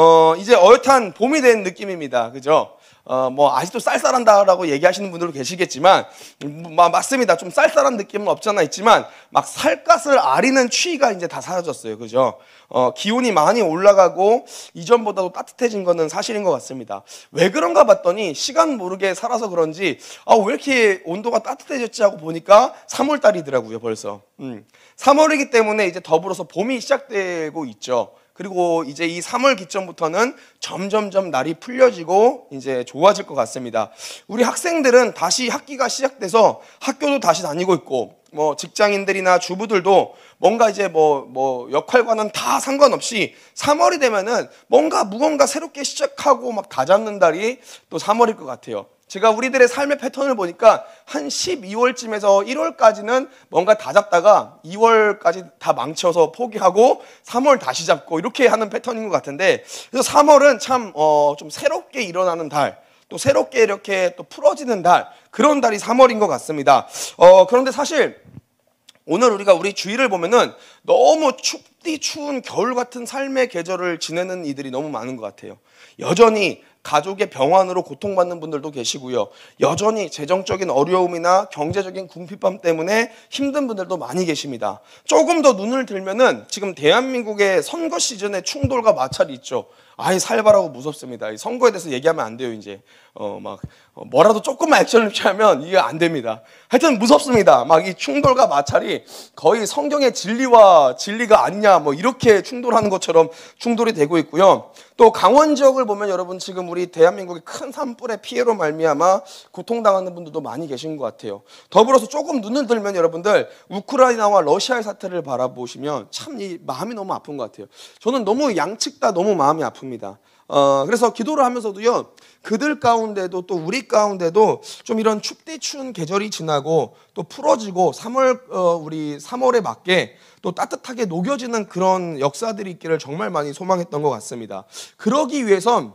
어, 이제 어엿한 봄이 된 느낌입니다. 그죠? 어, 뭐, 아직도 쌀쌀한다라고 얘기하시는 분들도 계시겠지만, 뭐, 마, 맞습니다. 좀 쌀쌀한 느낌은 없잖아 있지만, 막 살갗을 아리는 추위가 이제 다 사라졌어요. 그죠? 어, 기온이 많이 올라가고, 이전보다도 따뜻해진 거는 사실인 것 같습니다. 왜 그런가 봤더니, 시간 모르게 살아서 그런지, 아, 왜 이렇게 온도가 따뜻해졌지 하고 보니까 3월달이더라고요, 벌써. 음. 3월이기 때문에 이제 더불어서 봄이 시작되고 있죠. 그리고 이제 이 3월 기점부터는 점점점 날이 풀려지고 이제 좋아질 것 같습니다. 우리 학생들은 다시 학기가 시작돼서 학교도 다시 다니고 있고 뭐 직장인들이나 주부들도 뭔가 이제 뭐뭐 뭐 역할과는 다 상관없이 3월이 되면은 뭔가 무언가 새롭게 시작하고 막 다잡는 달이 또 3월일 것 같아요. 제가 우리들의 삶의 패턴을 보니까 한 12월쯤에서 1월까지는 뭔가 다 잡다가 2월까지 다 망쳐서 포기하고 3월 다시 잡고 이렇게 하는 패턴인 것 같은데 그래서 3월은 참좀 어, 새롭게 일어나는 달. 또 새롭게 이렇게 또 풀어지는 달 그런 달이 3월인 것 같습니다. 어 그런데 사실 오늘 우리가 우리 주위를 보면은 너무 춥디 추운 겨울 같은 삶의 계절을 지내는 이들이 너무 많은 것 같아요. 여전히 가족의 병환으로 고통받는 분들도 계시고요. 여전히 재정적인 어려움이나 경제적인 궁핍함 때문에 힘든 분들도 많이 계십니다. 조금 더 눈을 들면은 지금 대한민국의 선거 시즌에 충돌과 마찰이 있죠. 아예 살바라고 무섭습니다. 선거에 대해서 얘기하면 안 돼요. 이제 어막 어, 뭐라도 조금만 액션을 취하면 이게 안 됩니다. 하여튼 무섭습니다. 막 이 충돌과 마찰이 거의 성경의 진리와 진리가 아니냐 뭐 이렇게 충돌하는 것처럼 충돌이 되고 있고요. 또 강원 지역을 보면 여러분 지금 우리 대한민국의 큰 산불의 피해로 말미암아 고통당하는 분들도 많이 계신 것 같아요. 더불어서 조금 눈을 들면 여러분들 우크라이나와 러시아의 사태를 바라보시면 참 이 마음이 너무 아픈 것 같아요. 저는 너무 양측 다 너무 마음이 아픈 아픕니다. 어, 그래서 기도를 하면서도요, 그들 가운데도 또 우리 가운데도 좀 이런 춥대 추운 계절이 지나고 또 풀어지고 3월, 어, 우리 3월에 맞게 또 따뜻하게 녹여지는 그런 역사들이 있기를 정말 많이 소망했던 것 같습니다. 그러기 위해선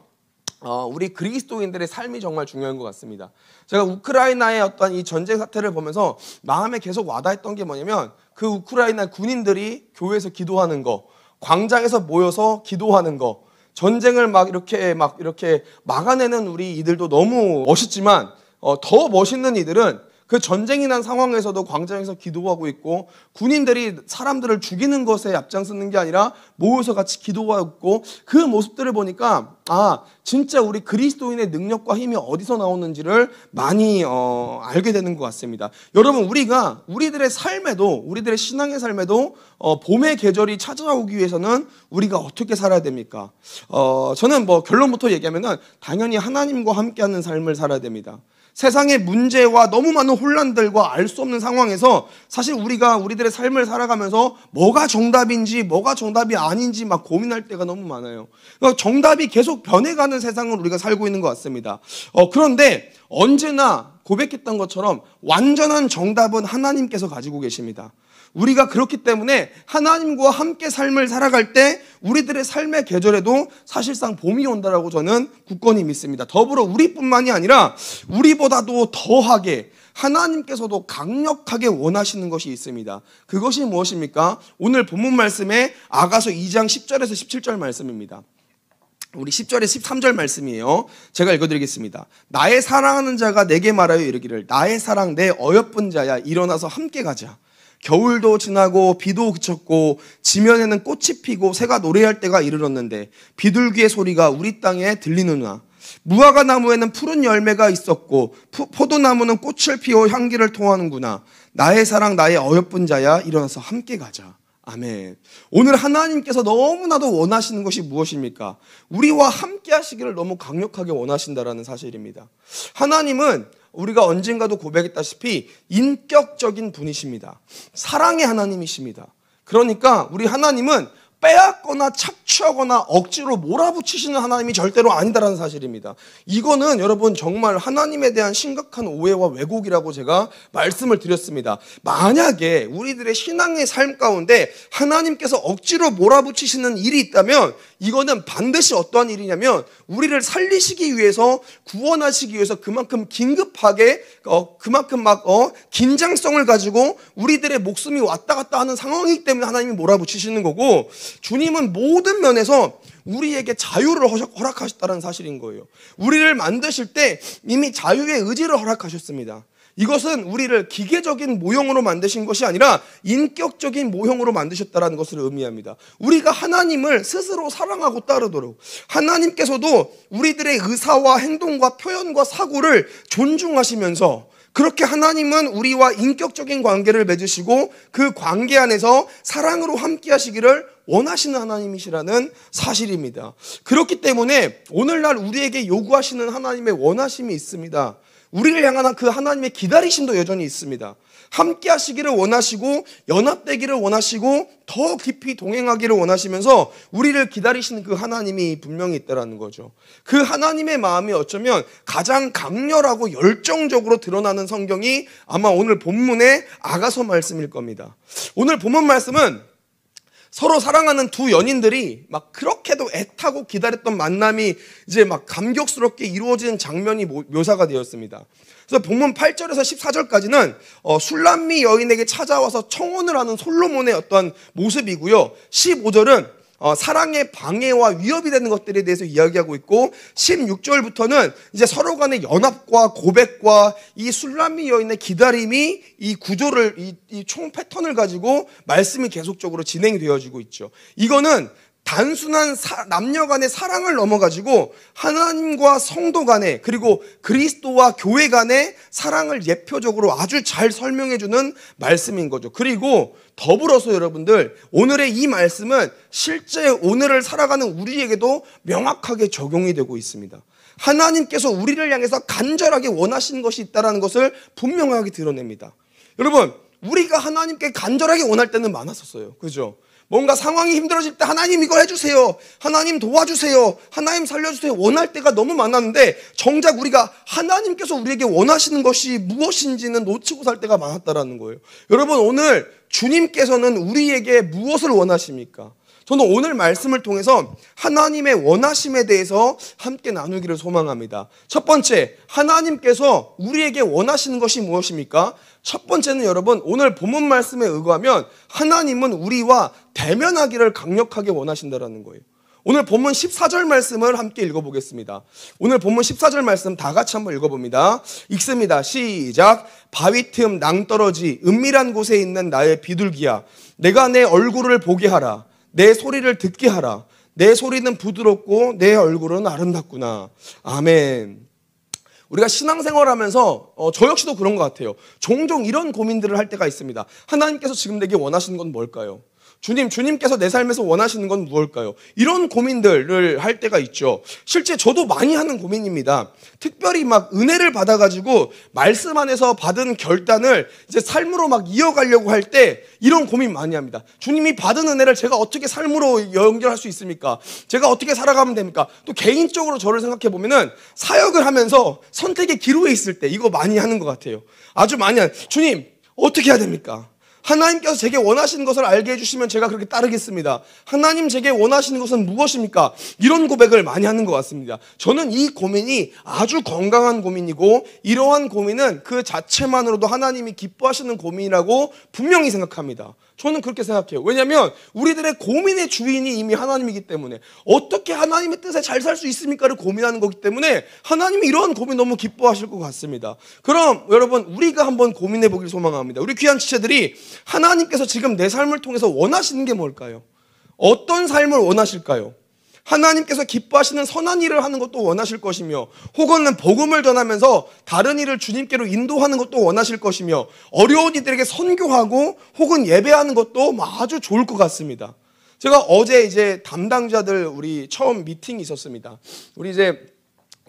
어, 우리 그리스도인들의 삶이 정말 중요한 것 같습니다. 제가 우크라이나의 어떤 이 전쟁 사태를 보면서 마음에 계속 와닿았던 게 뭐냐면 그 우크라이나 군인들이 교회에서 기도하는 거, 광장에서 모여서 기도하는 거, 전쟁을 막 이렇게 막 이렇게 막아내는 우리 이들도 너무 멋있지만 어, 더 멋있는 이들은 그 전쟁이 난 상황에서도 광장에서 기도하고 있고 군인들이 사람들을 죽이는 것에 앞장서는 게 아니라 모여서 같이 기도하고 있고 그 모습들을 보니까 아 진짜 우리 그리스도인의 능력과 힘이 어디서 나오는지를 많이 어, 알게 되는 것 같습니다. 여러분 우리가 우리들의 삶에도 우리들의 신앙의 삶에도 어, 봄의 계절이 찾아오기 위해서는 우리가 어떻게 살아야 됩니까? 어, 저는 뭐 결론부터 얘기하면은 당연히 하나님과 함께하는 삶을 살아야 됩니다. 세상의 문제와 너무 많은 혼란들과 알 수 없는 상황에서 사실 우리가 우리들의 삶을 살아가면서 뭐가 정답인지 뭐가 정답이 아닌지 막 고민할 때가 너무 많아요. 그러니까 정답이 계속 변해가는 세상을 우리가 살고 있는 것 같습니다. 어, 그런데 언제나 고백했던 것처럼 완전한 정답은 하나님께서 가지고 계십니다. 우리가 그렇기 때문에 하나님과 함께 삶을 살아갈 때 우리들의 삶의 계절에도 사실상 봄이 온다라고 저는 굳건히 믿습니다. 더불어 우리뿐만이 아니라 우리보다도 더하게 하나님께서도 강력하게 원하시는 것이 있습니다. 그것이 무엇입니까? 오늘 본문 말씀에 아가서 2장 10절에서 17절 말씀입니다. 우리 10절에 13절 말씀이에요. 제가 읽어드리겠습니다. 나의 사랑하는 자가 내게 말하여 이르기를 나의 사랑 내 어여쁜 자야 일어나서 함께 가자. 겨울도 지나고 비도 그쳤고 지면에는 꽃이 피고 새가 노래할 때가 이르렀는데 비둘기의 소리가 우리 땅에 들리느냐 무화과 나무에는 푸른 열매가 있었고 포도나무는 꽃을 피워 향기를 통하는구나 나의 사랑 나의 어여쁜 자야 일어나서 함께 가자 아멘. 오늘 하나님께서 너무나도 원하시는 것이 무엇입니까? 우리와 함께 하시기를 너무 강력하게 원하신다라는 사실입니다. 하나님은 우리가 언젠가도 고백했다시피 인격적인 분이십니다. 사랑의 하나님이십니다. 그러니까 우리 하나님은 빼앗거나 착취하거나 억지로 몰아붙이시는 하나님이 절대로 아니다라는 사실입니다. 이거는 여러분 정말 하나님에 대한 심각한 오해와 왜곡이라고 제가 말씀을 드렸습니다. 만약에 우리들의 신앙의 삶 가운데 하나님께서 억지로 몰아붙이시는 일이 있다면 이거는 반드시 어떠한 일이냐면 우리를 살리시기 위해서 구원하시기 위해서 그만큼 긴급하게 어, 그만큼 막 어, 긴장성을 가지고 우리들의 목숨이 왔다 갔다 하는 상황이기 때문에 하나님이 몰아붙이시는 거고 주님은 모든 면에서 우리에게 자유를 허락하셨다는 사실인 거예요. 우리를 만드실 때 이미 자유의 의지를 허락하셨습니다. 이것은 우리를 기계적인 모형으로 만드신 것이 아니라 인격적인 모형으로 만드셨다는 것을 의미합니다. 우리가 하나님을 스스로 사랑하고 따르도록 하나님께서도 우리들의 의사와 행동과 표현과 사고를 존중하시면서 그렇게 하나님은 우리와 인격적인 관계를 맺으시고 그 관계 안에서 사랑으로 함께 하시기를 원하시는 하나님이시라는 사실입니다. 그렇기 때문에 오늘날 우리에게 요구하시는 하나님의 원하심이 있습니다. 우리를 향한 그 하나님의 기다리심도 여전히 있습니다. 함께 하시기를 원하시고 연합되기를 원하시고 더 깊이 동행하기를 원하시면서 우리를 기다리시는 그 하나님이 분명히 있다라는 거죠. 그 하나님의 마음이 어쩌면 가장 강렬하고 열정적으로 드러나는 성경이 아마 오늘 본문의 아가서 말씀일 겁니다. 오늘 본문 말씀은 서로 사랑하는 두 연인들이 막 그렇게도 애타고 기다렸던 만남이 이제 막 감격스럽게 이루어지는 장면이 묘사가 되었습니다. 그래서 본문 8절에서 14절까지는 어, 술람미 여인에게 찾아와서 청혼을 하는 솔로몬의 어떤 모습이고요. 15절은 어, 사랑의 방해와 위협이 되는 것들에 대해서 이야기하고 있고 16절부터는 이제 서로 간의 연합과 고백과 이 술람미 여인의 기다림이 이 구조를 이 총 패턴을 가지고 말씀이 계속적으로 진행이 되어지고 있죠. 이거는 단순한 사, 남녀 간의 사랑을 넘어가지고 하나님과 성도 간에 그리고 그리스도와 교회 간의 사랑을 예표적으로 아주 잘 설명해 주는 말씀인 거죠. 그리고 더불어서 여러분들 오늘의 이 말씀은 실제 오늘을 살아가는 우리에게도 명확하게 적용이 되고 있습니다. 하나님께서 우리를 향해서 간절하게 원하시는 것이 있다라는 것을 분명하게 드러냅니다. 여러분, 우리가 하나님께 간절하게 원할 때는 많았었어요. 그죠? 렇 뭔가 상황이 힘들어질 때 하나님 이거 해주세요. 하나님 도와주세요. 하나님 살려주세요. 원할 때가 너무 많았는데 정작 우리가 하나님께서 우리에게 원하시는 것이 무엇인지는 놓치고 살 때가 많았다라는 거예요. 여러분 오늘 주님께서는 우리에게 무엇을 원하십니까? 저는 오늘 말씀을 통해서 하나님의 원하심에 대해서 함께 나누기를 소망합니다. 첫 번째, 하나님께서 우리에게 원하시는 것이 무엇입니까? 첫 번째는 여러분, 오늘 본문 말씀에 의거하면 하나님은 우리와 대면하기를 강력하게 원하신다라는 거예요. 오늘 본문 14절 말씀을 함께 읽어보겠습니다. 오늘 본문 14절 말씀 다 같이 한번 읽어봅니다. 읽습니다. 시작. 바위 틈, 낭떠러지, 은밀한 곳에 있는 나의 비둘기야. 내가 내 얼굴을 보게 하라. 내 소리를 듣게 하라. 내 소리는 부드럽고 내 얼굴은 아름답구나. 아멘. 우리가 신앙생활 하면서 어, 저 역시도 그런 것 같아요. 종종 이런 고민들을 할 때가 있습니다. 하나님께서 지금 내게 원하시는 건 뭘까요? 주님, 주님께서 내 삶에서 원하시는 건 무엇일까요? 이런 고민들을 할 때가 있죠. 실제 저도 많이 하는 고민입니다. 특별히 막 은혜를 받아가지고 말씀 안에서 받은 결단을 이제 삶으로 막 이어가려고 할 때 이런 고민 많이 합니다. 주님이 받은 은혜를 제가 어떻게 삶으로 연결할 수 있습니까? 제가 어떻게 살아가면 됩니까? 또 개인적으로 저를 생각해 보면은 사역을 하면서 선택의 기로에 있을 때 이거 많이 하는 것 같아요. 아주 많이 하는. 주님, 어떻게 해야 됩니까? 하나님께서 제게 원하시는 것을 알게 해주시면 제가 그렇게 따르겠습니다. 하나님 제게 원하시는 것은 무엇입니까? 이런 고백을 많이 하는 것 같습니다. 저는 이 고민이 아주 건강한 고민이고 이러한 고민은 그 자체만으로도 하나님이 기뻐하시는 고민이라고 분명히 생각합니다. 저는 그렇게 생각해요. 왜냐하면 우리들의 고민의 주인이 이미 하나님이기 때문에 어떻게 하나님의 뜻에 잘 살 수 있습니까를 고민하는 거기 때문에 하나님이 이런 고민 너무 기뻐하실 것 같습니다. 그럼 여러분 우리가 한번 고민해 보길 소망합니다. 우리 귀한 지체들이 하나님께서 지금 내 삶을 통해서 원하시는 게 뭘까요? 어떤 삶을 원하실까요? 하나님께서 기뻐하시는 선한 일을 하는 것도 원하실 것이며 혹은 복음을 전하면서 다른 일을 주님께로 인도하는 것도 원하실 것이며 어려운 이들에게 선교하고 혹은 예배하는 것도 아주 좋을 것 같습니다. 제가 어제 이제 담당자들 우리 처음 미팅이 있었습니다. 우리 이제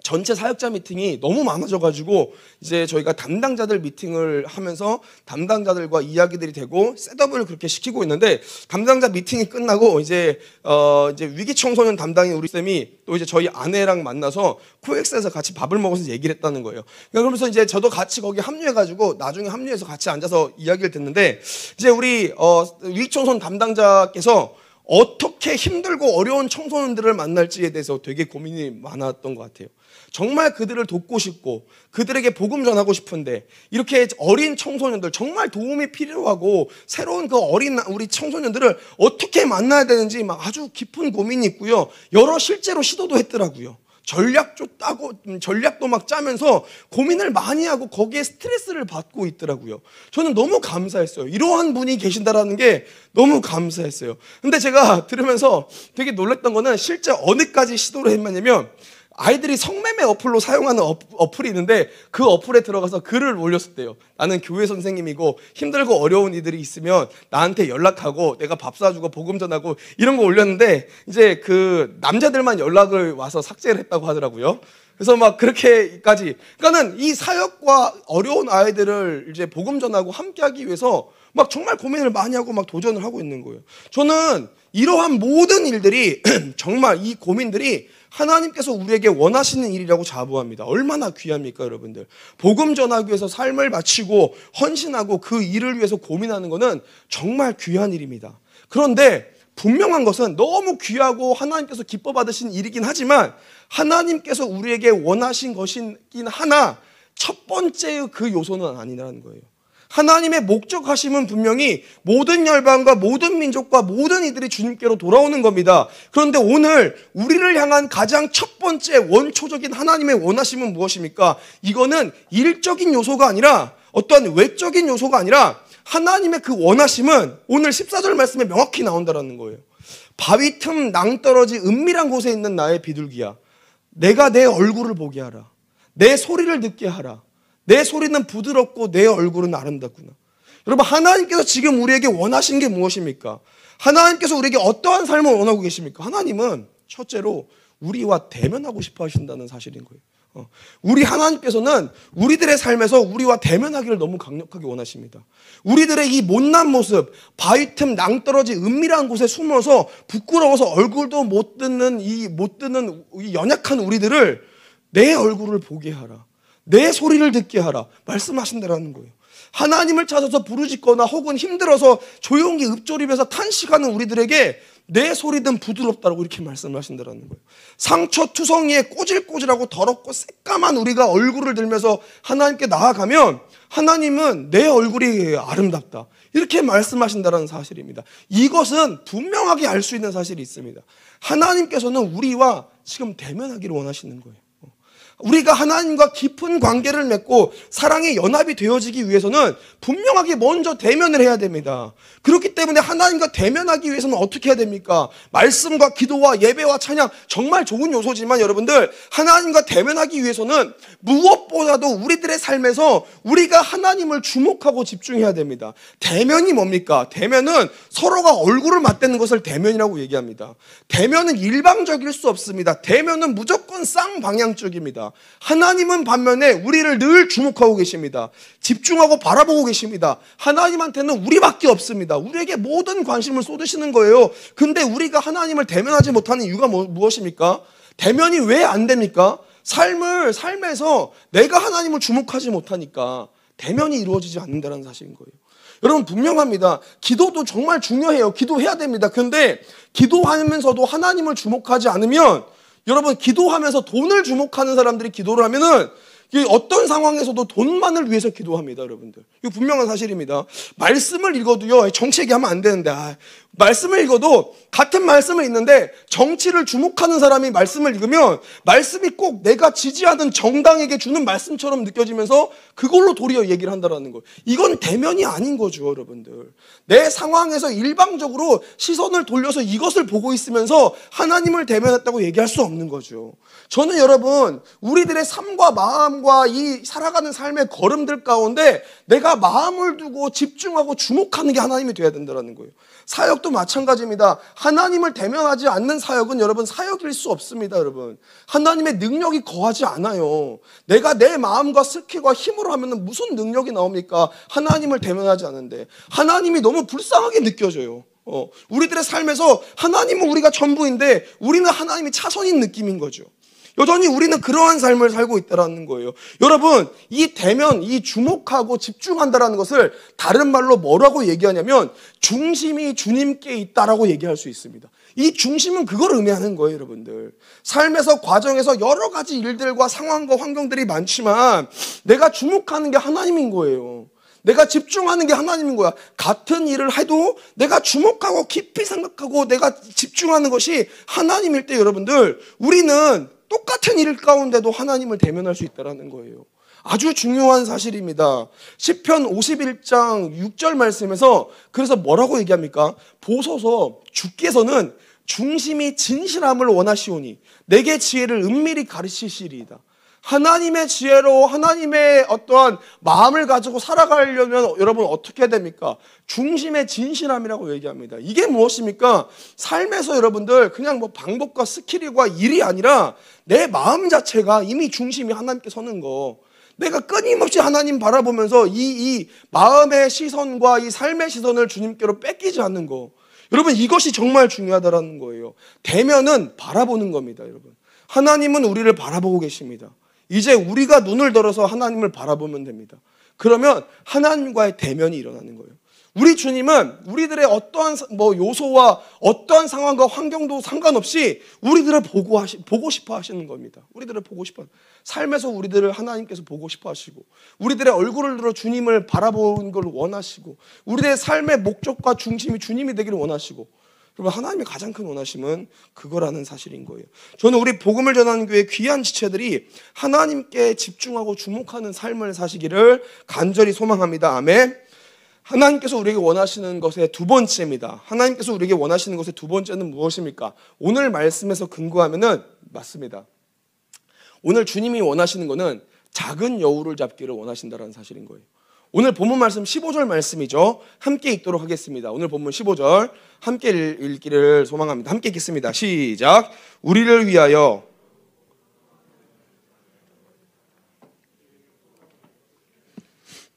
전체 사역자 미팅이 너무 많아져가지고 이제 저희가 담당자들 미팅을 하면서 담당자들과 이야기들이 되고 셋업을 그렇게 시키고 있는데 담당자 미팅이 끝나고 이제 어 이제 위기 청소년 담당이 우리 쌤이 또 이제 저희 아내랑 만나서 코엑스에서 같이 밥을 먹어서 얘기를 했다는 거예요. 그러니까 그러면서 이제 저도 같이 거기 합류해가지고 나중에 합류해서 같이 앉아서 이야기를 듣는데 이제 우리 어 위기 청소년 담당자께서 어떻게 어떻게 힘들고 어려운 청소년들을 만날지에 대해서 되게 고민이 많았던 것 같아요. 정말 그들을 돕고 싶고 그들에게 복음 전하고 싶은데 이렇게 어린 청소년들 정말 도움이 필요하고 새로운 그 어린 우리 청소년들을 어떻게 만나야 되는지 막 아주 깊은 고민이 있고요. 여러 실제로 시도도 했더라고요. 전략도 따고 음, 전략도 막 짜면서 고민을 많이 하고 거기에 스트레스를 받고 있더라고요. 저는 너무 감사했어요. 이러한 분이 계신다라는 게 너무 감사했어요. 근데 제가 들으면서 되게 놀랐던 거는 실제 어느까지 시도를 했냐면 아이들이 성매매 어플로 사용하는 어, 어플이 있는데 그 어플에 들어가서 글을 올렸었대요. 나는 교회 선생님이고 힘들고 어려운 이들이 있으면 나한테 연락하고 내가 밥 사주고 복음 전하고 이런 거 올렸는데 이제 그 남자들만 연락을 와서 삭제를 했다고 하더라고요. 그래서 막 그렇게까지. 그러니까는 이 사역과 어려운 아이들을 이제 복음 전하고 함께하기 위해서 막 정말 고민을 많이 하고 막 도전을 하고 있는 거예요. 저는 이러한 모든 일들이 정말 이 고민들이 하나님께서 우리에게 원하시는 일이라고 자부합니다. 얼마나 귀합니까, 여러분들? 복음 전하기 위해서 삶을 바치고 헌신하고 그 일을 위해서 고민하는 것은 정말 귀한 일입니다. 그런데 분명한 것은 너무 귀하고 하나님께서 기뻐 받으신 일이긴 하지만 하나님께서 우리에게 원하신 것이긴 하나 첫 번째의 그 요소는 아니라는 거예요. 하나님의 목적하심은 분명히 모든 열방과 모든 민족과 모든 이들이 주님께로 돌아오는 겁니다. 그런데 오늘 우리를 향한 가장 첫 번째 원초적인 하나님의 원하심은 무엇입니까? 이거는 일적인 요소가 아니라 어떤 외적인 요소가 아니라 하나님의 그 원하심은 오늘 14절 말씀에 명확히 나온다라는 거예요. 바위 틈 낭떠러지 은밀한 곳에 있는 나의 비둘기야. 내가 내 얼굴을 보게 하라. 내 소리를 듣게 하라. 내 소리는 부드럽고 내 얼굴은 아름답구나. 여러분, 하나님께서 지금 우리에게 원하신 게 무엇입니까? 하나님께서 우리에게 어떠한 삶을 원하고 계십니까? 하나님은 첫째로 우리와 대면하고 싶어 하신다는 사실인 거예요. 어. 우리 하나님께서는 우리들의 삶에서 우리와 대면하기를 너무 강력하게 원하십니다. 우리들의 이 못난 모습, 바위 틈 낭떠러지 은밀한 곳에 숨어서 부끄러워서 얼굴도 못 듣는 이 못 듣는 이 연약한 우리들을 내 얼굴을 보게 하라. 내 소리를 듣게 하라. 말씀하신다라는 거예요. 하나님을 찾아서 부르짖거나 혹은 힘들어서 조용히 읊조립해서 탄식하는 우리들에게 내 소리든 부드럽다라고 이렇게 말씀하신다라는 거예요. 상처 투성이에 꼬질꼬질하고 더럽고 새까만 우리가 얼굴을 들면서 하나님께 나아가면 하나님은 내 얼굴이 아름답다. 이렇게 말씀하신다는 사실입니다. 이것은 분명하게 알 수 있는 사실이 있습니다. 하나님께서는 우리와 지금 대면하기를 원하시는 거예요. 우리가 하나님과 깊은 관계를 맺고 사랑의 연합이 되어지기 위해서는 분명하게 먼저 대면을 해야 됩니다. 그렇기 때문에 하나님과 대면하기 위해서는 어떻게 해야 됩니까? 말씀과 기도와 예배와 찬양 정말 좋은 요소지만 여러분들 하나님과 대면하기 위해서는 무엇보다도 우리들의 삶에서 우리가 하나님을 주목하고 집중해야 됩니다. 대면이 뭡니까? 대면은 서로가 얼굴을 맞대는 것을 대면이라고 얘기합니다. 대면은 일방적일 수 없습니다. 대면은 무조건 쌍방향적입니다. 하나님은 반면에 우리를 늘 주목하고 계십니다. 집중하고 바라보고 계십니다. 하나님한테는 우리밖에 없습니다. 우리에게 모든 관심을 쏟으시는 거예요. 근데 우리가 하나님을 대면하지 못하는 이유가 뭐, 무엇입니까? 대면이 왜 안 됩니까? 삶을, 삶에서 내가 하나님을 주목하지 못하니까 대면이 이루어지지 않는다는 사실인 거예요. 여러분 분명합니다. 기도도 정말 중요해요. 기도해야 됩니다. 근데 기도하면서도 하나님을 주목하지 않으면 여러분 기도하면서 돈을 주목하는 사람들이 기도를 하면은 어떤 상황에서도 돈만을 위해서 기도합니다, 여러분들. 이거 분명한 사실입니다. 말씀을 읽어도요, 정치 얘기하면 안 되는데, 아, 말씀을 읽어도 같은 말씀을 있는데 정치를 주목하는 사람이 말씀을 읽으면 말씀이 꼭 내가 지지하는 정당에게 주는 말씀처럼 느껴지면서 그걸로 도리어 얘기를 한다라는 거. 이건 대면이 아닌 거죠, 여러분들. 내 상황에서 일방적으로 시선을 돌려서 이것을 보고 있으면서 하나님을 대면했다고 얘기할 수 없는 거죠. 저는 여러분, 우리들의 삶과 마음 사과이 살아가는 삶의 걸음들 가운데 내가 마음을 두고 집중하고 주목하는 게 하나님이 돼야 된다는 거예요. 사역도 마찬가지입니다. 하나님을 대면하지 않는 사역은 여러분 사역일 수 없습니다, 여러분. 하나님의 능력이 거하지 않아요. 내가 내 마음과 스킬과 힘으로 하면 무슨 능력이 나옵니까? 하나님을 대면하지 않는데 하나님이 너무 불쌍하게 느껴져요. 어, 우리들의 삶에서 하나님은 우리가 전부인데 우리는 하나님이 차선인 느낌인 거죠. 여전히 우리는 그러한 삶을 살고 있다라는 거예요. 여러분, 이 대면, 이 주목하고 집중한다라는 것을 다른 말로 뭐라고 얘기하냐면 중심이 주님께 있다라고 얘기할 수 있습니다. 이 중심은 그걸 의미하는 거예요, 여러분들. 삶에서 과정에서 여러 가지 일들과 상황과 환경들이 많지만 내가 주목하는 게 하나님인 거예요. 내가 집중하는 게 하나님인 거야. 같은 일을 해도 내가 주목하고 깊이 생각하고 내가 집중하는 것이 하나님일 때 여러분들 우리는 똑같은 일 가운데도 하나님을 대면할 수 있다라는 거예요. 아주 중요한 사실입니다. 10편 51장 6절 말씀에서 그래서 뭐라고 얘기합니까? 보소서 주께서는 중심이 진실함을 원하시오니 내게 지혜를 은밀히 가르치시리이다. 하나님의 지혜로 하나님의 어떠한 마음을 가지고 살아가려면 여러분 어떻게 해야 됩니까? 중심의 진실함이라고 얘기합니다. 이게 무엇입니까? 삶에서 여러분들 그냥 뭐 방법과 스킬과 일이 아니라 내 마음 자체가 이미 중심이 하나님께 서는 거. 내가 끊임없이 하나님 바라보면서 이, 이 마음의 시선과 이 삶의 시선을 주님께로 뺏기지 않는 거. 여러분 이것이 정말 중요하다라는 거예요. 대면은 바라보는 겁니다, 여러분. 하나님은 우리를 바라보고 계십니다. 이제 우리가 눈을 들어서 하나님을 바라보면 됩니다. 그러면 하나님과의 대면이 일어나는 거예요. 우리 주님은 우리들의 어떠한 뭐 요소와 어떠한 상황과 환경도 상관없이 우리들을 보고 하시, 보고 싶어 하시는 겁니다. 우리들을 보고 싶어. 삶에서 우리들을 하나님께서 보고 싶어 하시고 우리들의 얼굴을 들어 주님을 바라보는 걸 원하시고 우리의 삶의 목적과 중심이 주님이 되기를 원하시고 여러분 하나님의 가장 큰 원하심은 그거라는 사실인 거예요. 저는 우리 복음을 전하는 교회 귀한 지체들이 하나님께 집중하고 주목하는 삶을 사시기를 간절히 소망합니다. 아멘. 하나님께서 우리에게 원하시는 것의 두 번째입니다. 하나님께서 우리에게 원하시는 것의 두 번째는 무엇입니까? 오늘 말씀에서 근거하면은 맞습니다. 오늘 주님이 원하시는 것은 작은 여우를 잡기를 원하신다라는 사실인 거예요. 오늘 본문 말씀 15절 말씀이죠. 함께 읽도록 하겠습니다. 오늘 본문 15절 함께 읽기를 소망합니다. 함께 읽겠습니다. 시작. 우리를 위하여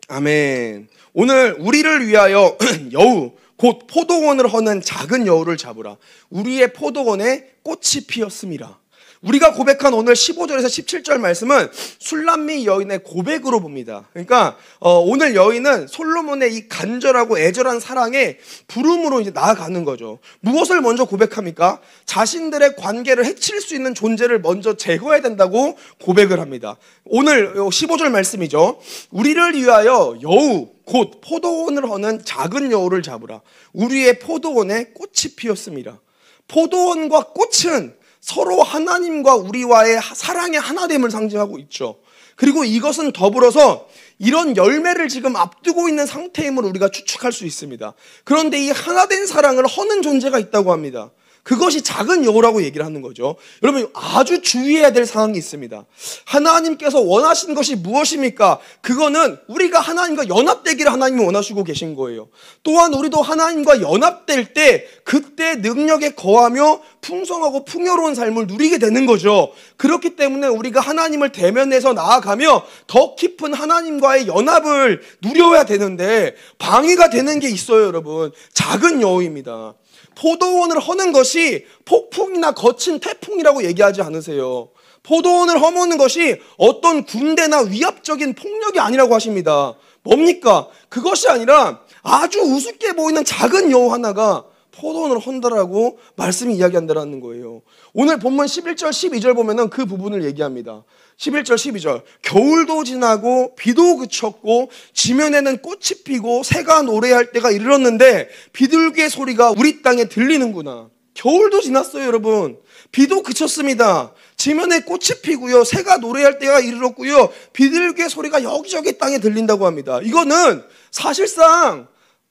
아멘. 오늘 우리를 위하여 여우 곧 포도원을 허는 작은 여우를 잡으라. 우리의 포도원에 꽃이 피었습니다. 우리가 고백한 오늘 15절에서 17절 말씀은 술람미 여인의 고백으로 봅니다. 그러니까 어, 오늘 여인은 솔로몬의 이 간절하고 애절한 사랑에 부름으로 이제 나아가는 거죠. 무엇을 먼저 고백합니까? 자신들의 관계를 해칠 수 있는 존재를 먼저 제거해야 된다고 고백을 합니다. 오늘 15절 말씀이죠. 우리를 위하여 여우 곧 포도원을 허는 작은 여우를 잡으라. 우리의 포도원에 꽃이 피었습니다. 포도원과 꽃은 서로 하나님과 우리와의 사랑의 하나됨을 상징하고 있죠. 그리고 이것은 더불어서 이런 열매를 지금 앞두고 있는 상태임을 우리가 추측할 수 있습니다. 그런데 이 하나된 사랑을 허는 존재가 있다고 합니다. 그것이 작은 여우라고 얘기를 하는 거죠. 여러분 아주 주의해야 될 상황이 있습니다. 하나님께서 원하신 것이 무엇입니까? 그거는 우리가 하나님과 연합되기를 하나님이 원하시고 계신 거예요. 또한 우리도 하나님과 연합될 때 그때 능력에 거하며 풍성하고 풍요로운 삶을 누리게 되는 거죠. 그렇기 때문에 우리가 하나님을 대면해서 나아가며 더 깊은 하나님과의 연합을 누려야 되는데 방해가 되는 게 있어요, 여러분. 작은 여우입니다. 포도원을 허는 것이 폭풍이나 거친 태풍이라고 얘기하지 않으세요. 포도원을 허무는 것이 어떤 군대나 위압적인 폭력이 아니라고 하십니다. 뭡니까? 그것이 아니라 아주 우습게 보이는 작은 여우 하나가 포도원을 헌다라고 말씀이 이야기한다라는 거예요. 오늘 본문 11절 12절 보면은 그 부분을 얘기합니다. 11절 12절 겨울도 지나고 비도 그쳤고 지면에는 꽃이 피고 새가 노래할 때가 이르렀는데 비둘기의 소리가 우리 땅에 들리는구나. 겨울도 지났어요, 여러분. 비도 그쳤습니다. 지면에 꽃이 피고요. 새가 노래할 때가 이르렀고요. 비둘기의 소리가 여기저기 땅에 들린다고 합니다. 이거는 사실상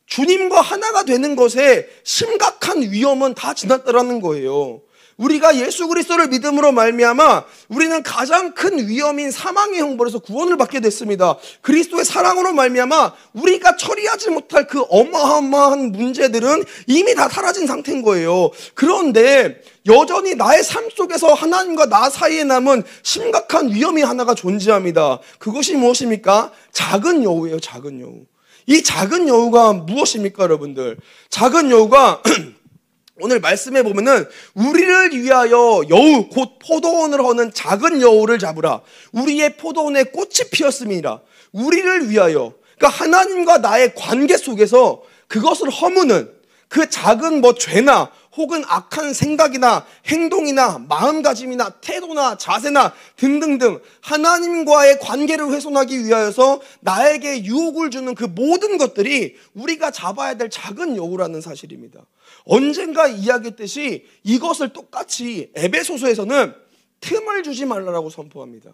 주님과 하나가 되는 것에 심각한 위험은 다 지났다라는 거예요. 우리가 예수 그리스도를 믿음으로 말미암아 우리는 가장 큰 위험인 사망의 형벌에서 구원을 받게 됐습니다. 그리스도의 사랑으로 말미암아 우리가 처리하지 못할 그 어마어마한 문제들은 이미 다 사라진 상태인 거예요. 그런데 여전히 나의 삶 속에서 하나님과 나 사이에 남은 심각한 위험이 하나가 존재합니다. 그것이 무엇입니까? 작은 여우예요, 작은 여우. 이 작은 여우가 무엇입니까, 여러분들? 작은 여우가 오늘 말씀해 보면은 우리를 위하여 여우 곧 포도원을 허는 작은 여우를 잡으라. 우리의 포도원에 꽃이 피었음이라. 우리를 위하여. 그러니까 하나님과 나의 관계 속에서 그것을 허무는 그 작은 뭐 죄나 혹은 악한 생각이나 행동이나 마음가짐이나 태도나 자세나 등등등 하나님과의 관계를 훼손하기 위하여서 나에게 유혹을 주는 그 모든 것들이 우리가 잡아야 될 작은 여우라는 사실입니다. 언젠가 이야기했듯이 이것을 똑같이 에베소서에서는 틈을 주지 말라라고 선포합니다.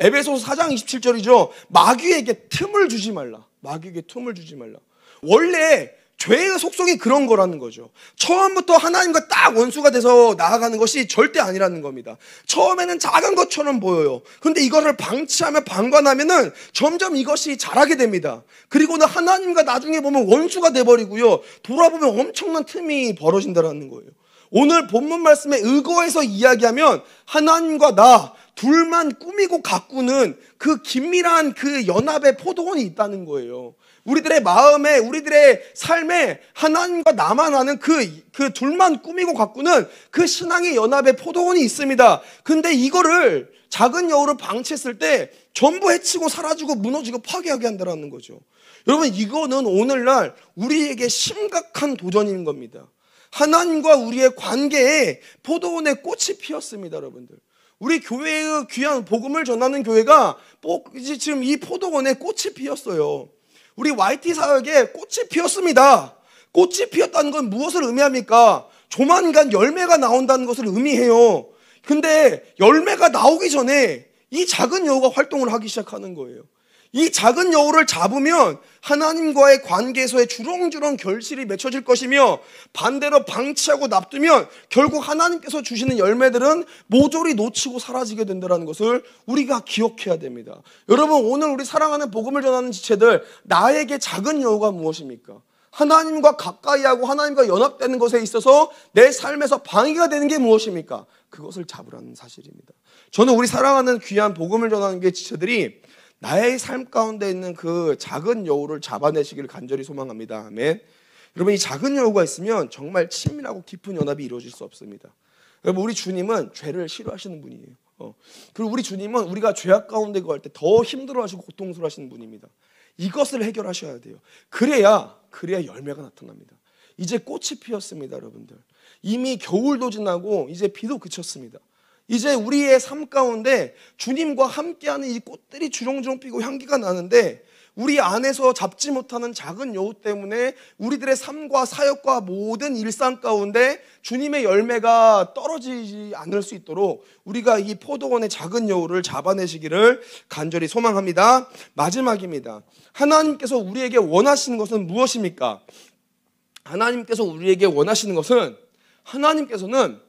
에베소서 4장 27절이죠. 마귀에게 틈을 주지 말라. 마귀에게 틈을 주지 말라. 원래 죄의 속성이 그런 거라는 거죠. 처음부터 하나님과 딱 원수가 돼서 나아가는 것이 절대 아니라는 겁니다. 처음에는 작은 것처럼 보여요. 근데 이거를 방치하며 방관하면은 점점 이것이 자라게 됩니다. 그리고는 하나님과 나중에 보면 원수가 돼버리고요. 돌아보면 엄청난 틈이 벌어진다라는 거예요. 오늘 본문 말씀에 의거해서 이야기하면 하나님과 나 둘만 꾸미고 가꾸는 그 긴밀한 그 연합의 포도원이 있다는 거예요. 우리들의 마음에, 우리들의 삶에 하나님과 나만 아는 그, 그 둘만 꾸미고 가꾸는 그 신앙의 연합의 포도원이 있습니다. 근데 이거를 작은 여우를 방치했을 때 전부 해치고 사라지고 무너지고 파괴하게 한다는 거죠. 여러분, 이거는 오늘날 우리에게 심각한 도전인 겁니다. 하나님과 우리의 관계에 포도원의 꽃이 피었습니다, 여러분들. 우리 교회의 귀한 복음을 전하는 교회가 지금 이 포도원에 꽃이 피었어요. 우리 YT 사역에 꽃이 피었습니다. 꽃이 피었다는 건 무엇을 의미합니까? 조만간 열매가 나온다는 것을 의미해요. 근데 열매가 나오기 전에 이 작은 여우가 활동을 하기 시작하는 거예요. 이 작은 여우를 잡으면 하나님과의 관계에서의 주렁주렁 결실이 맺혀질 것이며 반대로 방치하고 납두면 결국 하나님께서 주시는 열매들은 모조리 놓치고 사라지게 된다는 것을 우리가 기억해야 됩니다. 여러분 오늘 우리 사랑하는 복음을 전하는 지체들 나에게 작은 여우가 무엇입니까? 하나님과 가까이하고 하나님과 연합되는 것에 있어서 내 삶에서 방해가 되는 게 무엇입니까? 그것을 잡으라는 사실입니다. 저는 우리 사랑하는 귀한 복음을 전하는 게 지체들이 나의 삶 가운데 있는 그 작은 여우를 잡아내시기를 간절히 소망합니다. 아멘. 여러분 이 작은 여우가 있으면 정말 친밀하고 깊은 연합이 이루어질 수 없습니다. 여러분 우리 주님은 죄를 싫어하시는 분이에요. 어. 그리고 우리 주님은 우리가 죄악 가운데 거할 때 더 힘들어하시고 고통스러워하시는 분입니다. 이것을 해결하셔야 돼요. 그래야 그래야 열매가 나타납니다. 이제 꽃이 피었습니다, 여러분들. 이미 겨울도 지나고 이제 비도 그쳤습니다. 이제 우리의 삶 가운데 주님과 함께하는 이 꽃들이 주렁주렁 피고 향기가 나는데 우리 안에서 잡지 못하는 작은 여우 때문에 우리들의 삶과 사역과 모든 일상 가운데 주님의 열매가 떨어지지 않을 수 있도록 우리가 이 포도원의 작은 여우를 잡아내시기를 간절히 소망합니다. 마지막입니다. 하나님께서 우리에게 원하시는 것은 무엇입니까? 하나님께서 우리에게 원하시는 것은 하나님께서는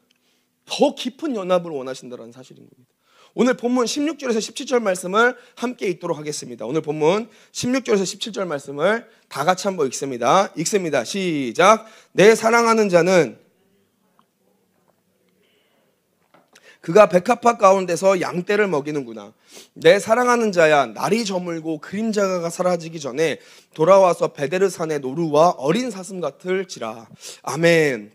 더 깊은 연합을 원하신다는 사실인 겁니다. 오늘 본문 16절에서 17절 말씀을 함께 읽도록 하겠습니다. 오늘 본문 16절에서 17절 말씀을 다 같이 한번 읽습니다. 읽습니다. 시작. 내 사랑하는 자는 그가 백합화 가운데서 양떼를 먹이는구나. 내 사랑하는 자야 날이 저물고 그림자가 사라지기 전에 돌아와서 베데르 산의 노루와 어린 사슴 같을지라. 아멘.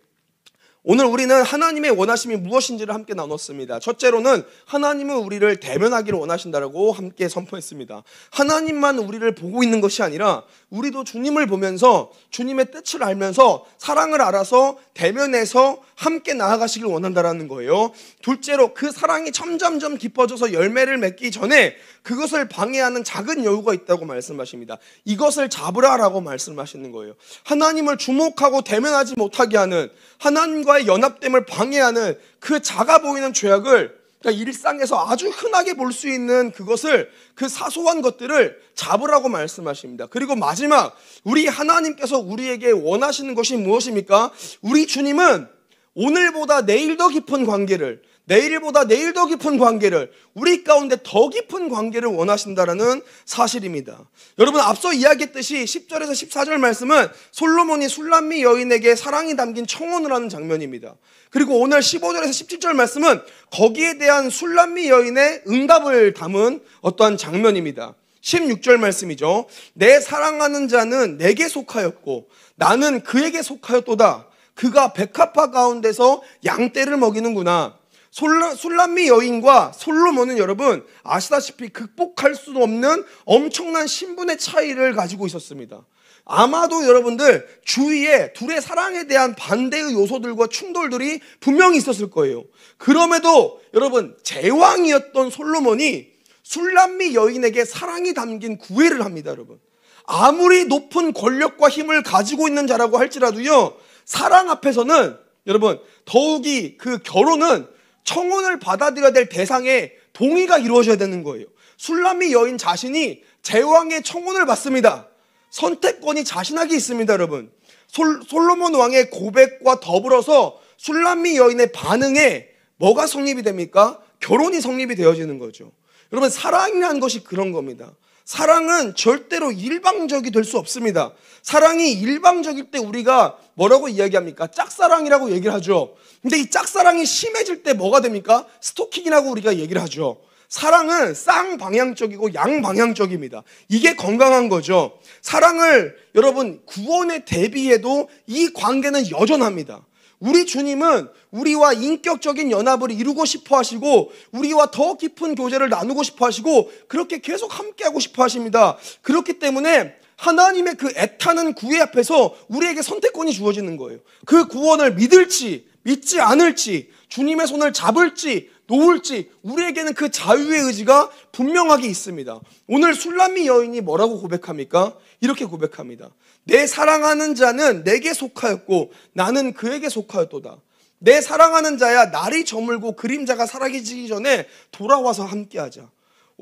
오늘 우리는 하나님의 원하심이 무엇인지를 함께 나눴습니다. 첫째로는 하나님은 우리를 대면하기를 원하신다라고 함께 선포했습니다. 하나님만 우리를 보고 있는 것이 아니라 우리도 주님을 보면서 주님의 뜻을 알면서 사랑을 알아서 대면해서 함께 나아가시길 원한다라는 거예요. 둘째로 그 사랑이 점점점 깊어져서 열매를 맺기 전에 그것을 방해하는 작은 여우가 있다고 말씀하십니다. 이것을 잡으라라고 말씀하시는 거예요. 하나님을 주목하고 대면하지 못하게 하는 하나님과 하나님과의 연합됨을 방해하는 그 작아 보이는 죄악을 그러니까 일상에서 아주 흔하게 볼 수 있는 그것을 그 사소한 것들을 잡으라고 말씀하십니다. 그리고 마지막 우리 하나님께서 우리에게 원하시는 것이 무엇입니까? 우리 주님은 오늘보다 내일 더 깊은 관계를 내일보다 내일 더 깊은 관계를 우리 가운데 더 깊은 관계를 원하신다라는 사실입니다. 여러분 앞서 이야기했듯이 10절에서 14절 말씀은 솔로몬이 술람미 여인에게 사랑이 담긴 청혼을 하는 장면입니다. 그리고 오늘 15절에서 17절 말씀은 거기에 대한 술람미 여인의 응답을 담은 어떠한 장면입니다. 16절 말씀이죠. 내 사랑하는 자는 내게 속하였고 나는 그에게 속하였도다. 그가 백합화 가운데서 양떼를 먹이는구나. 솔 술람미 여인과 솔로몬은 여러분 아시다시피 극복할 수 없는 엄청난 신분의 차이를 가지고 있었습니다. 아마도 여러분들 주위에 둘의 사랑에 대한 반대의 요소들과 충돌들이 분명히 있었을 거예요. 그럼에도 여러분 제왕이었던 솔로몬이 술람미 여인에게 사랑이 담긴 구애를 합니다, 여러분. 아무리 높은 권력과 힘을 가지고 있는 자라고 할지라도요, 사랑 앞에서는 여러분 더욱이 그 결혼은 청혼을 받아들여야 될 대상에 동의가 이루어져야 되는 거예요. 술람미 여인 자신이 제왕의 청혼을 받습니다. 선택권이 자신에게 있습니다, 여러분. 솔, 솔로몬 왕의 고백과 더불어서 술람미 여인의 반응에 뭐가 성립이 됩니까? 결혼이 성립이 되어지는 거죠. 여러분 사랑이라는 것이 그런 겁니다. 사랑은 절대로 일방적이 될 수 없습니다. 사랑이 일방적일 때 우리가 뭐라고 이야기합니까? 짝사랑이라고 얘기를 하죠. 근데 이 짝사랑이 심해질 때 뭐가 됩니까? 스토킹이라고 우리가 얘기를 하죠. 사랑은 쌍방향적이고 양방향적입니다. 이게 건강한 거죠. 사랑을 여러분 구원에 대비해도 이 관계는 여전합니다. 우리 주님은 우리와 인격적인 연합을 이루고 싶어 하시고 우리와 더 깊은 교제를 나누고 싶어 하시고 그렇게 계속 함께하고 싶어 하십니다. 그렇기 때문에 하나님의 그 애타는 구애 앞에서 우리에게 선택권이 주어지는 거예요. 그 구원을 믿을지, 믿지 않을지, 주님의 손을 잡을지, 놓을지, 우리에게는 그 자유의 의지가 분명하게 있습니다. 오늘 술람미 여인이 뭐라고 고백합니까? 이렇게 고백합니다. 내 사랑하는 자는 내게 속하였고, 나는 그에게 속하였도다. 내 사랑하는 자야, 날이 저물고 그림자가 사라지기 전에 돌아와서 함께하자.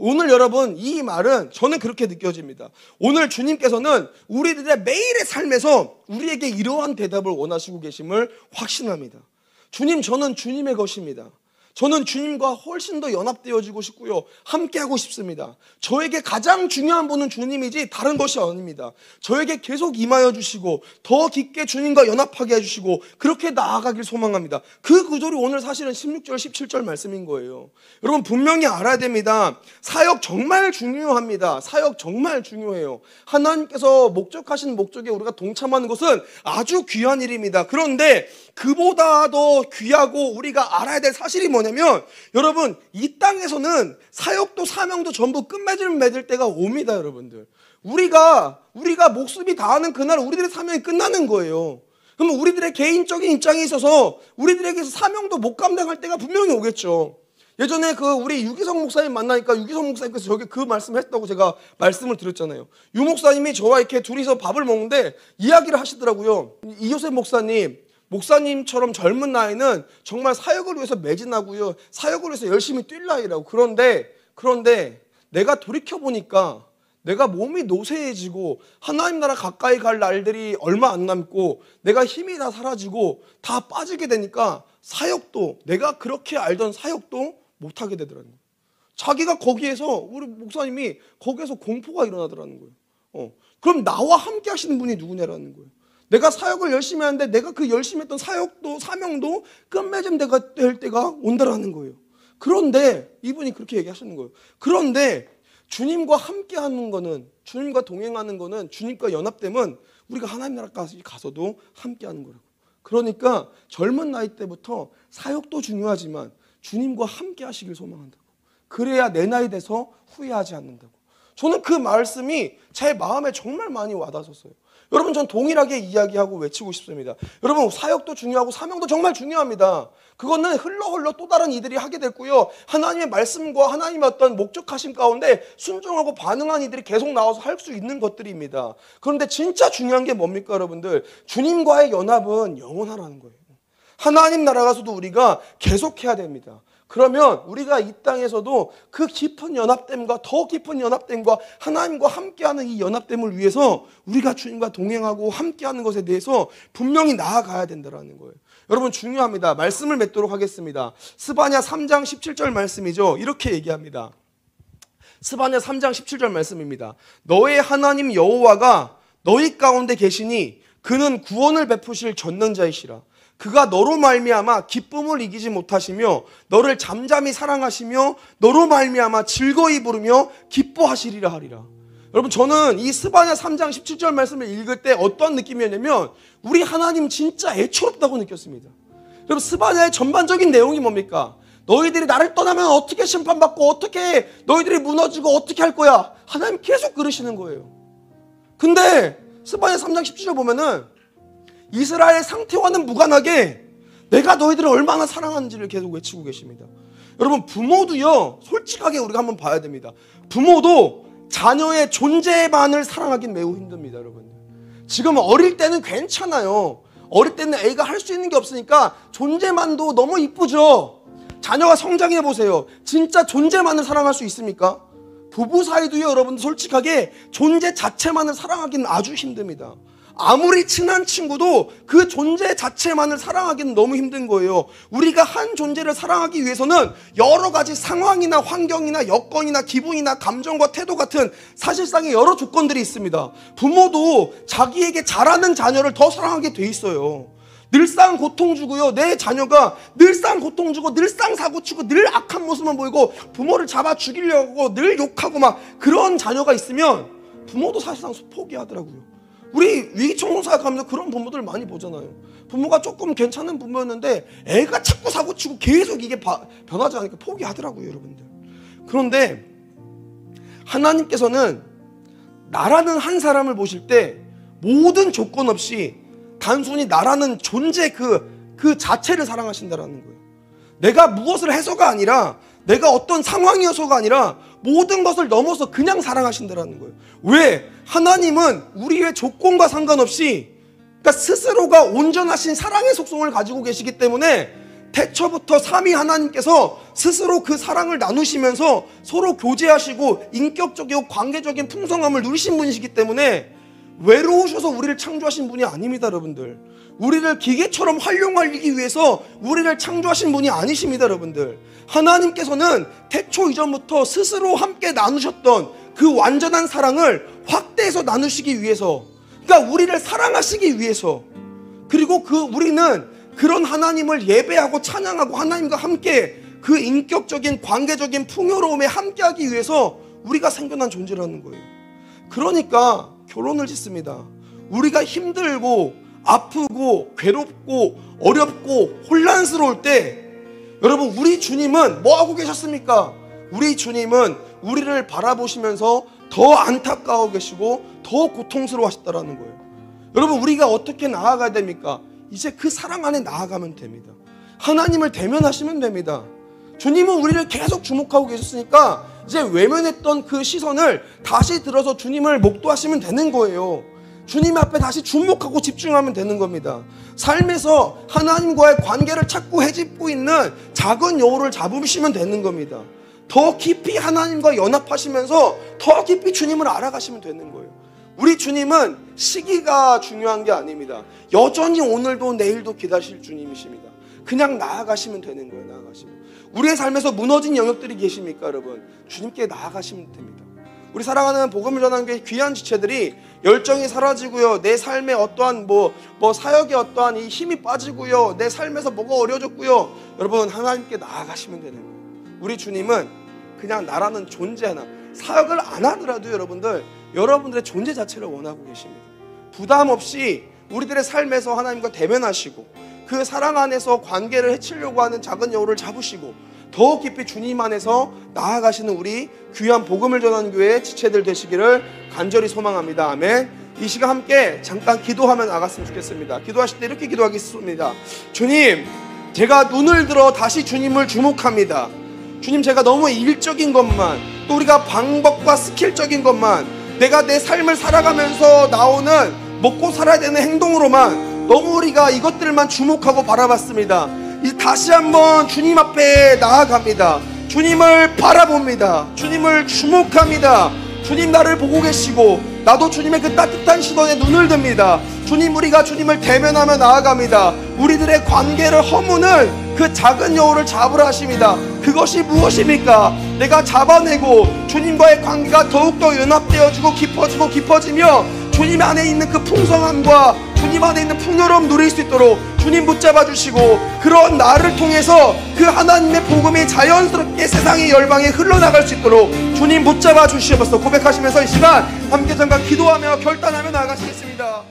오늘 여러분 이 말은 저는 그렇게 느껴집니다. 오늘 주님께서는 우리들의 매일의 삶에서 우리에게 이러한 대답을 원하시고 계심을 확신합니다. 주님, 저는 주님의 것입니다. 저는 주님과 훨씬 더 연합되어지고 싶고요. 함께하고 싶습니다. 저에게 가장 중요한 분은 주님이지 다른 것이 아닙니다. 저에게 계속 임하여 주시고 더 깊게 주님과 연합하게 해주시고 그렇게 나아가길 소망합니다. 그 구절이 오늘 사실은 16절, 17절 말씀인 거예요. 여러분 분명히 알아야 됩니다. 사역 정말 중요합니다. 사역 정말 중요해요. 하나님께서 목적하신 목적에 우리가 동참하는 것은 아주 귀한 일입니다. 그런데 그보다 더 귀하고 우리가 알아야 될 사실이 뭐냐? 뭐냐면 여러분 이 땅에서는 사역도 사명도 전부 끝맺을 맺을 때가 옵니다, 여러분들. 우리가 우리가 목숨이 다하는 그날 우리들의 사명이 끝나는 거예요. 그러면 우리들의 개인적인 입장에 있어서 우리들에게서 사명도 못 감당할 때가 분명히 오겠죠. 예전에 그 우리 유기성 목사님 만나니까 유기성 목사님께서 저게 그 말씀을 했다고 제가 말씀을 드렸잖아요. 유 목사님이 저와 이렇게 둘이서 밥을 먹는데 이야기를 하시더라고요. 이효세 목사님, 목사님처럼 젊은 나이는 정말 사역을 위해서 매진하고요. 사역을 위해서 열심히 뛸 나이라고. 그런데, 그런데 내가 돌이켜보니까 내가 몸이 노쇠해지고 하나님 나라 가까이 갈 날들이 얼마 안 남고 내가 힘이 다 사라지고 다 빠지게 되니까 사역도 내가 그렇게 알던 사역도 못하게 되더라는 거예요. 자기가 거기에서 우리 목사님이 거기에서 공포가 일어나더라는 거예요. 어. 그럼 나와 함께 하시는 분이 누구냐라는 거예요. 내가 사역을 열심히 하는데 내가 그 열심히 했던 사역도 사명도 끝맺음 될 때가 온다라는 거예요. 그런데 이분이 그렇게 얘기하시는 거예요. 그런데 주님과 함께 하는 거는 주님과 동행하는 거는 주님과 연합됨은 우리가 하나님 나라까지 가서도 함께 하는 거라고. 그러니까 젊은 나이 때부터 사역도 중요하지만 주님과 함께 하시길 소망한다고. 그래야 내 나이 돼서 후회하지 않는다고. 저는 그 말씀이 제 마음에 정말 많이 와닿았어요. 여러분 전 동일하게 이야기하고 외치고 싶습니다. 여러분 사역도 중요하고 사명도 정말 중요합니다. 그거는 흘러흘러 또 다른 이들이 하게 됐고요. 하나님의 말씀과 하나님의 어떤 목적하심 가운데 순종하고 반응한 이들이 계속 나와서 할 수 있는 것들입니다. 그런데 진짜 중요한 게 뭡니까 여러분들? 주님과의 연합은 영원하라는 거예요. 하나님 나라 가서도 우리가 계속해야 됩니다. 그러면 우리가 이 땅에서도 그 깊은 연합됨과 더 깊은 연합됨과 하나님과 함께하는 이 연합됨을 위해서 우리가 주님과 동행하고 함께하는 것에 대해서 분명히 나아가야 된다라는 거예요. 여러분 중요합니다. 말씀을 맺도록 하겠습니다. 스바냐 3장 17절 말씀이죠. 이렇게 얘기합니다. 스바냐 3장 17절 말씀입니다. 너의 하나님 여호와가 너희 가운데 계시니 그는 구원을 베푸실 전능자이시라. 그가 너로 말미암아 기쁨을 이기지 못하시며 너를 잠잠히 사랑하시며 너로 말미암아 즐거이 부르며 기뻐하시리라 하리라. 여러분 저는 이 스바냐 3장 17절 말씀을 읽을 때 어떤 느낌이었냐면 우리 하나님 진짜 애처롭다고 느꼈습니다. 여러분 스바냐의 전반적인 내용이 뭡니까? 너희들이 나를 떠나면 어떻게 심판받고 어떻게 너희들이 무너지고 어떻게 할 거야? 하나님 계속 그러시는 거예요. 근데 스바냐 3장 17절 보면은 이스라엘 상태와는 무관하게 내가 너희들을 얼마나 사랑하는지를 계속 외치고 계십니다. 여러분 부모도요 솔직하게 우리가 한번 봐야 됩니다. 부모도 자녀의 존재만을 사랑하긴 매우 힘듭니다, 여러분. 지금 어릴 때는 괜찮아요. 어릴 때는 애가 할 수 있는 게 없으니까 존재만도 너무 이쁘죠. 자녀가 성장해 보세요. 진짜 존재만을 사랑할 수 있습니까? 부부 사이도요, 여러분 솔직하게 존재 자체만을 사랑하기는 아주 힘듭니다. 아무리 친한 친구도 그 존재 자체만을 사랑하기는 너무 힘든 거예요. 우리가 한 존재를 사랑하기 위해서는 여러 가지 상황이나 환경이나 여건이나 기분이나 감정과 태도 같은 사실상의 여러 조건들이 있습니다. 부모도 자기에게 잘하는 자녀를 더 사랑하게 돼 있어요. 늘상 고통 주고요. 내 자녀가 늘상 고통 주고 늘상 사고 치고 늘 악한 모습만 보이고 부모를 잡아 죽이려고 늘 욕하고 막 그런 자녀가 있으면 부모도 사실상 포기하더라고요. 우리 위기청소사 가면서 그런 부모들 많이 보잖아요. 부모가 조금 괜찮은 부모였는데 애가 자꾸 사고치고 계속 이게 바, 변하지 않으니까 포기하더라고요, 여러분들. 그런데 하나님께서는 나라는 한 사람을 보실 때 모든 조건 없이 단순히 나라는 존재 그, 그 자체를 사랑하신다라는 거예요. 내가 무엇을 해서가 아니라 내가 어떤 상황이어서가 아니라 모든 것을 넘어서 그냥 사랑하신다라는 거예요. 왜? 하나님은 우리의 조건과 상관없이 그러니까 스스로가 온전하신 사랑의 속성을 가지고 계시기 때문에 태초부터 삼위 하나님께서 스스로 그 사랑을 나누시면서 서로 교제하시고 인격적이고 관계적인 풍성함을 누리신 분이시기 때문에 외로우셔서 우리를 창조하신 분이 아닙니다, 여러분들. 우리를 기계처럼 활용하기 위해서 우리를 창조하신 분이 아니십니다, 여러분들. 하나님께서는 태초 이전부터 스스로 함께 나누셨던 그 완전한 사랑을 확대해서 나누시기 위해서, 그러니까 우리를 사랑하시기 위해서, 그리고 그 우리는 그런 하나님을 예배하고 찬양하고 하나님과 함께 그 인격적인 관계적인 풍요로움에 함께하기 위해서 우리가 생겨난 존재라는 거예요. 그러니까 결혼을 짓습니다. 우리가 힘들고 아프고 괴롭고 어렵고 혼란스러울 때 여러분 우리 주님은 뭐 하고 계셨습니까? 우리 주님은 우리를 바라보시면서 더 안타까워 계시고 더 고통스러워 하셨다라는 거예요. 여러분 우리가 어떻게 나아가야 됩니까? 이제 그 사랑 안에 나아가면 됩니다. 하나님을 대면하시면 됩니다. 주님은 우리를 계속 주목하고 계셨으니까 이제 외면했던 그 시선을 다시 들어서 주님을 목도하시면 되는 거예요. 주님 앞에 다시 주목하고 집중하면 되는 겁니다. 삶에서 하나님과의 관계를 찾고 해집고 있는 작은 여를 잡으시면 되는 겁니다. 더 깊이 하나님과 연합하시면서 더 깊이 주님을 알아가시면 되는 거예요. 우리 주님은 시기가 중요한 게 아닙니다. 여전히 오늘도 내일도 기다실 주님이십니다. 그냥 나아가시면 되는 거예요. 나아가시면. 우리의 삶에서 무너진 영역들이 계십니까, 여러분? 주님께 나아가시면 됩니다. 우리 사랑하는 복음을 전하는 게 그 귀한 지체들이 열정이 사라지고요. 내 삶에 어떠한 뭐, 뭐 사역에 어떠한 이 힘이 빠지고요. 내 삶에서 뭐가 어려졌고요. 여러분, 하나님께 나아가시면 되는 거예요. 우리 주님은 그냥 나라는 존재 하나, 사역을 안 하더라도 여러분들, 여러분들의 존재 자체를 원하고 계십니다. 부담 없이 우리들의 삶에서 하나님과 대면하시고, 그 사랑 안에서 관계를 해치려고 하는 작은 여우를 잡으시고, 더욱 깊이 주님 안에서 나아가시는 우리 귀한 복음을 전하는 교회의 지체들 되시기를 간절히 소망합니다. 아멘. 이 시간 함께 잠깐 기도하며 나갔으면 좋겠습니다. 기도하실 때 이렇게 기도하겠습니다. 주님, 제가 눈을 들어 다시 주님을 주목합니다. 주님, 제가 너무 일적인 것만, 또 우리가 방법과 스킬적인 것만, 내가 내 삶을 살아가면서 나오는 먹고 살아야 되는 행동으로만 너무 우리가 이것들만 주목하고 바라봤습니다. 이제 다시 한번 주님 앞에 나아갑니다. 주님을 바라봅니다. 주님을 주목합니다. 주님 나를 보고 계시고 나도 주님의 그 따뜻한 시선에 눈을 듭니다. 주님 우리가 주님을 대면하며 나아갑니다. 우리들의 관계를 허무는 그 작은 여우를 잡으라 하십니다. 그것이 무엇입니까? 내가 잡아내고 주님과의 관계가 더욱더 연합되어지고 깊어지고 깊어지며 주님 안에 있는 그 풍성함과 주님 안에 있는 풍요로움 누릴 수 있도록 주님 붙잡아 주시고 그런 나를 통해서 그 하나님의 복음이 자연스럽게 세상의 열방에 흘러나갈 수 있도록 주님 붙잡아 주시옵소서 고백하시면서 이 시간 함께 잠깐 기도하며 결단하며 나아가시겠습니다.